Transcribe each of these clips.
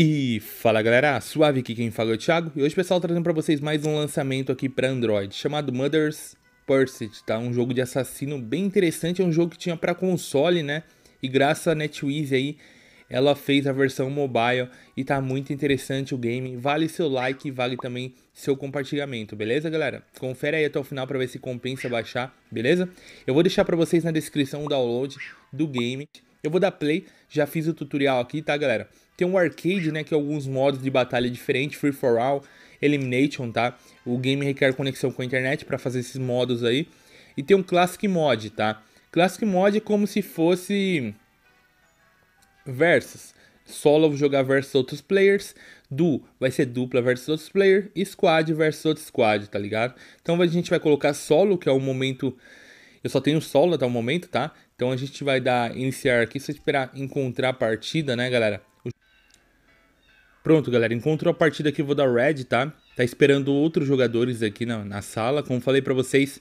E fala galera, suave aqui quem fala é o Thiago e hoje pessoal trazendo para vocês mais um lançamento aqui para Android chamado Mother's Pursuit, tá? Um jogo de assassino bem interessante, é um jogo que tinha para console, né? E graças a NetEase aí, ela fez a versão mobile e tá muito interessante o game. Vale seu like, vale também seu compartilhamento, beleza, galera? Confere aí até o final para ver se compensa baixar, beleza? Eu vou deixar para vocês na descrição o download do game eu vou dar play, já fiz o tutorial aqui, tá, galera? Tem um arcade, né, que alguns modos de batalha diferentes, free for all, elimination, tá? O game requer conexão com a internet para fazer esses modos aí. E tem um classic mod, tá? Classic mod é como se fosse versus. Solo jogar versus outros players, duo vai ser dupla versus outros players, squad versus outro squad, tá ligado? Então a gente vai colocar solo, que é o momento eu só tenho solo até o momento, tá? Então a gente vai dar iniciar aqui, só esperar encontrar a partida, né, galera? Pronto, galera, encontrou a partida aqui, vou dar red, tá? Tá esperando outros jogadores aqui na, na sala. Como falei pra vocês,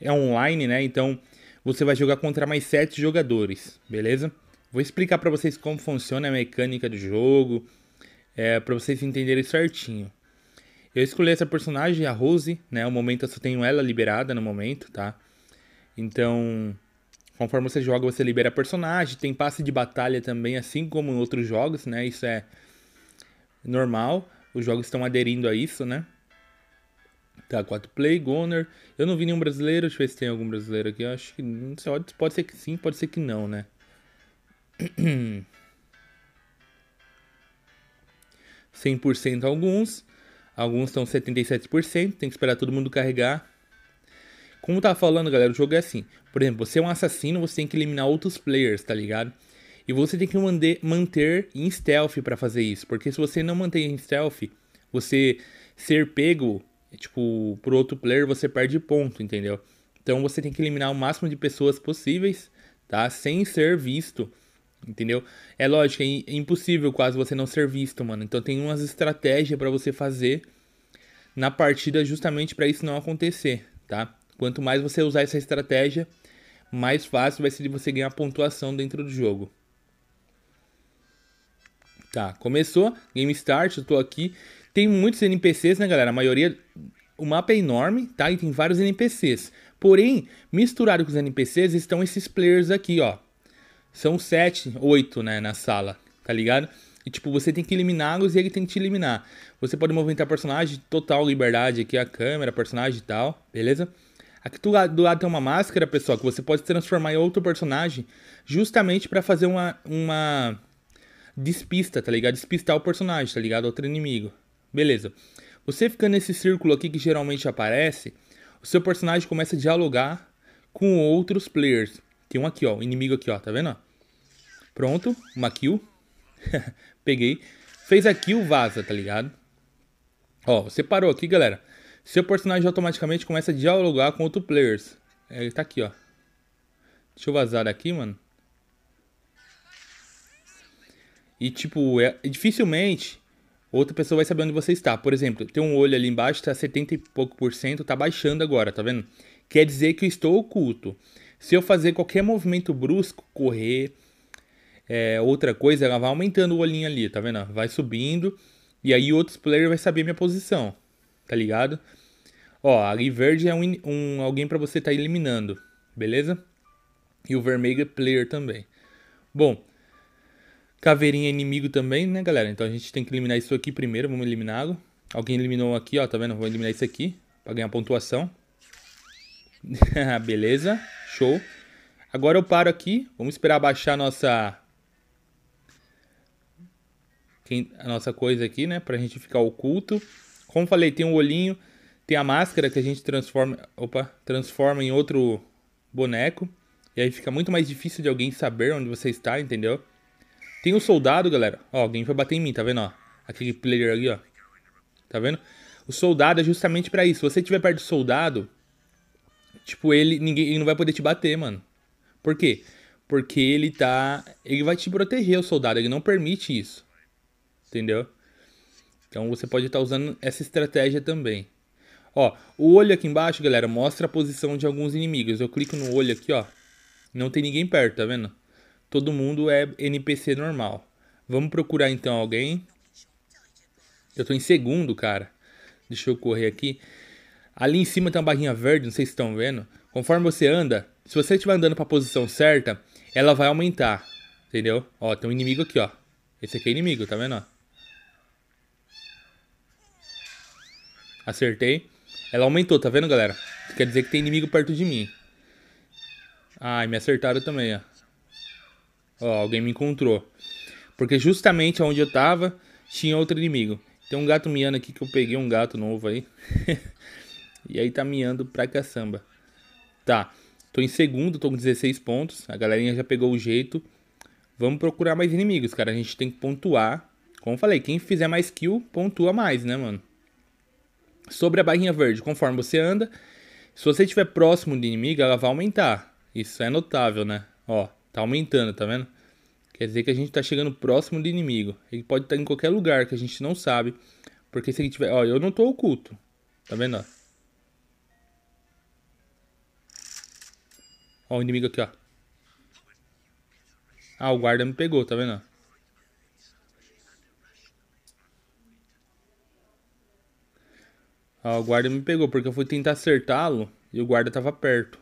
é online, né? Então você vai jogar contra mais sete jogadores, beleza? Vou explicar pra vocês como funciona a mecânica do jogo, é, pra vocês entenderem certinho. Eu escolhi essa personagem, a Rose, né? No momento eu só tenho ela liberada no momento, tá? Então, Conforme você joga, você libera personagem, tem passe de batalha também, assim como em outros jogos, né? Isso é normal. Os jogos estão aderindo a isso, né? Tá, 4 play, Goner. Eu não vi nenhum brasileiro, deixa eu ver se tem algum brasileiro aqui. Eu acho que. Não sei, pode ser que sim, pode ser que não, né? cento alguns. Alguns estão 77%, tem que esperar todo mundo carregar. Como tá falando, galera, o jogo é assim. Por exemplo, você é um assassino, você tem que eliminar outros players, tá ligado? E você tem que manter em stealth para fazer isso. Porque se você não manter em stealth, você ser pego, tipo, pro outro player, você perde ponto, entendeu? Então você tem que eliminar o máximo de pessoas possíveis, tá? Sem ser visto, entendeu? É lógico, é, é impossível quase você não ser visto, mano. Então tem umas estratégias para você fazer na partida justamente para isso não acontecer, tá? Quanto mais você usar essa estratégia, mais fácil vai ser de você ganhar pontuação dentro do jogo. Tá, começou, Game Start, eu tô aqui. Tem muitos NPCs, né, galera? A maioria. O mapa é enorme, tá? E tem vários NPCs. Porém, misturado com os NPCs estão esses players aqui, ó. São sete, oito, né, na sala, tá ligado? E, tipo, você tem que eliminá-los e ele tem que te eliminar. Você pode movimentar personagem, total liberdade aqui, a câmera, personagem e tal, beleza? Aqui do lado, do lado tem uma máscara, pessoal, que você pode transformar em outro personagem justamente para fazer uma, uma despista, tá ligado? Despistar o personagem, tá ligado? Outro inimigo. Beleza. Você fica nesse círculo aqui que geralmente aparece, o seu personagem começa a dialogar com outros players. Tem um aqui, ó, um inimigo aqui, ó, tá vendo? Pronto, uma kill. Peguei. Fez a kill, vaza, tá ligado? Ó, você parou aqui, galera. Seu personagem automaticamente começa a dialogar com outros players. É, ele tá aqui, ó. Deixa eu vazar daqui, mano. E, tipo, é, dificilmente outra pessoa vai saber onde você está. Por exemplo, tem um olho ali embaixo, tá 70 e pouco por cento, tá baixando agora, tá vendo? Quer dizer que eu estou oculto. Se eu fazer qualquer movimento brusco, correr, é, outra coisa, ela vai aumentando o olhinho ali, tá vendo? Vai subindo, e aí outros players vai saber minha posição, tá ligado? Ó, ali verde é um, um alguém para você estar tá eliminando, beleza? E o vermelho é player também. Bom, caveirinha é inimigo também, né, galera? Então a gente tem que eliminar isso aqui primeiro, vamos eliminá-lo. Alguém eliminou aqui, ó, tá vendo? Vou eliminar isso aqui para ganhar pontuação. beleza, show. Agora eu paro aqui, vamos esperar baixar a nossa... a nossa coisa aqui, né, pra gente ficar oculto. Como falei, tem um olhinho tem a máscara que a gente transforma, opa, transforma em outro boneco. E aí fica muito mais difícil de alguém saber onde você está, entendeu? Tem o soldado, galera. Ó, alguém foi bater em mim, tá vendo? Ó, aquele player ali, ó. Tá vendo? O soldado é justamente para isso. Se você estiver perto do soldado, tipo, ele ninguém ele não vai poder te bater, mano. Por quê? Porque ele tá. Ele vai te proteger, o soldado. Ele não permite isso. Entendeu? Então você pode estar tá usando essa estratégia também. Ó, o olho aqui embaixo, galera, mostra a posição de alguns inimigos. Eu clico no olho aqui, ó. Não tem ninguém perto, tá vendo? Todo mundo é NPC normal. Vamos procurar então alguém. Eu tô em segundo, cara. Deixa eu correr aqui. Ali em cima tem uma barrinha verde, não sei se estão vendo. Conforme você anda, se você estiver andando para a posição certa, ela vai aumentar. Entendeu? Ó, tem um inimigo aqui, ó. Esse aqui é inimigo, tá vendo? Ó? Acertei. Ela aumentou, tá vendo, galera? Isso quer dizer que tem inimigo perto de mim. Ai, me acertaram também, ó. Ó, alguém me encontrou. Porque justamente onde eu tava, tinha outro inimigo. Tem um gato miando aqui que eu peguei um gato novo aí. e aí tá miando pra caçamba. Tá, tô em segundo, tô com 16 pontos. A galerinha já pegou o jeito. Vamos procurar mais inimigos, cara. A gente tem que pontuar. Como eu falei, quem fizer mais kill, pontua mais, né, mano? Sobre a barrinha verde, conforme você anda, se você estiver próximo do inimigo, ela vai aumentar. Isso é notável, né? Ó, tá aumentando, tá vendo? Quer dizer que a gente tá chegando próximo do inimigo. Ele pode estar tá em qualquer lugar que a gente não sabe. Porque se ele tiver. Ó, eu não tô oculto. Tá vendo, ó? Ó, o inimigo aqui, ó. Ah, o guarda me pegou, tá vendo? Ah, o guarda me pegou, porque eu fui tentar acertá-lo e o guarda estava perto.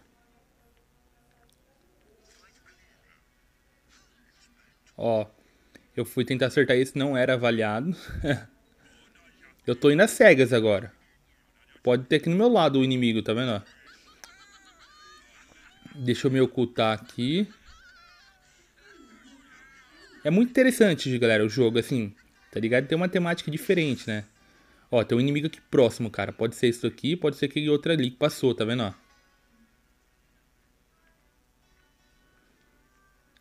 Ó, eu fui tentar acertar esse, não era avaliado. eu tô indo às cegas agora. Pode ter aqui no meu lado o inimigo, tá vendo? Deixa eu me ocultar aqui. É muito interessante, galera, o jogo, assim, tá ligado? Tem uma temática diferente, né? Ó, tem um inimigo aqui próximo, cara. Pode ser isso aqui, pode ser aquele outro ali que passou, tá vendo, ó?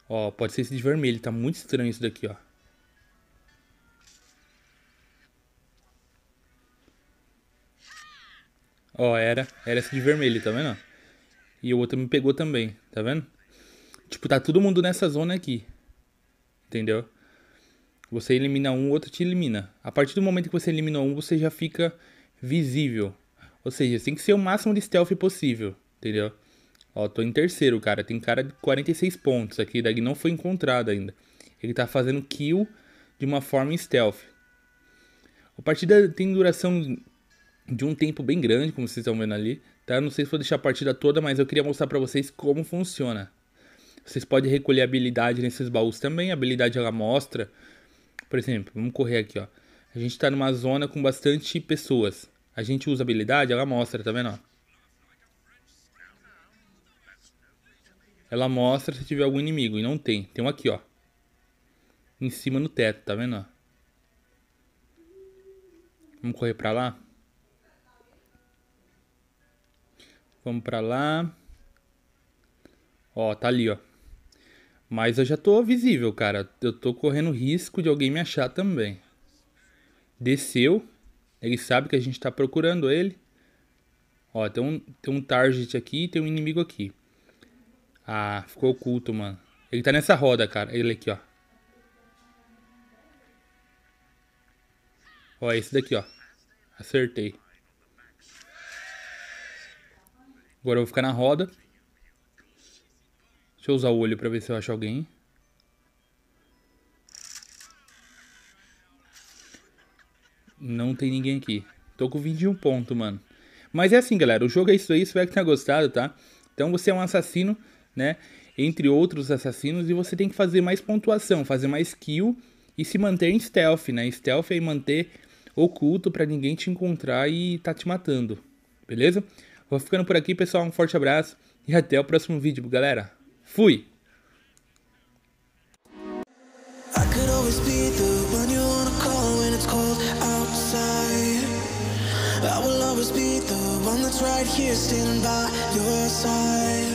Ó, pode ser esse de vermelho. Tá muito estranho isso daqui, ó. Ó, era, era esse de vermelho, tá vendo? E o outro me pegou também, tá vendo? Tipo, tá todo mundo nessa zona aqui. Entendeu? Você elimina um, o outro te elimina. A partir do momento que você elimina um, você já fica visível. Ou seja, tem que ser o máximo de stealth possível, entendeu? Ó, tô em terceiro, cara. Tem cara de 46 pontos aqui. Daí não foi encontrado ainda. Ele tá fazendo kill de uma forma stealth. A partida tem duração de um tempo bem grande, como vocês estão vendo ali, tá? Não sei se vou deixar a partida toda, mas eu queria mostrar para vocês como funciona. Vocês podem recolher habilidade nesses baús também, a habilidade ela mostra por exemplo, vamos correr aqui, ó. A gente está numa zona com bastante pessoas. A gente usa habilidade, ela mostra, tá vendo? Ó? Ela mostra se tiver algum inimigo, e não tem. Tem um aqui, ó. Em cima no teto, tá vendo? Ó? Vamos correr pra lá? Vamos pra lá. Ó, tá ali, ó. Mas eu já tô visível, cara. Eu tô correndo risco de alguém me achar também. Desceu. Ele sabe que a gente tá procurando ele. Ó, tem um, tem um target aqui e tem um inimigo aqui. Ah, ficou oculto, mano. Ele tá nessa roda, cara. Ele aqui, ó. Ó, esse daqui, ó. Acertei. Agora eu vou ficar na roda. Deixa eu usar o olho pra ver se eu acho alguém. Não tem ninguém aqui. Tô com 21 pontos, mano. Mas é assim, galera. O jogo é isso aí. Espero que tenha gostado, tá? Então você é um assassino, né? Entre outros assassinos. E você tem que fazer mais pontuação. Fazer mais kill. E se manter em stealth, né? Stealth é manter oculto para ninguém te encontrar e tá te matando. Beleza? Vou ficando por aqui, pessoal. Um forte abraço. E até o próximo vídeo, galera. Fui! I will always be the one that's right here standing by your side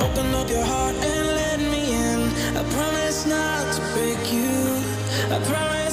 Open up your heart and let me in I promise not to break you I promise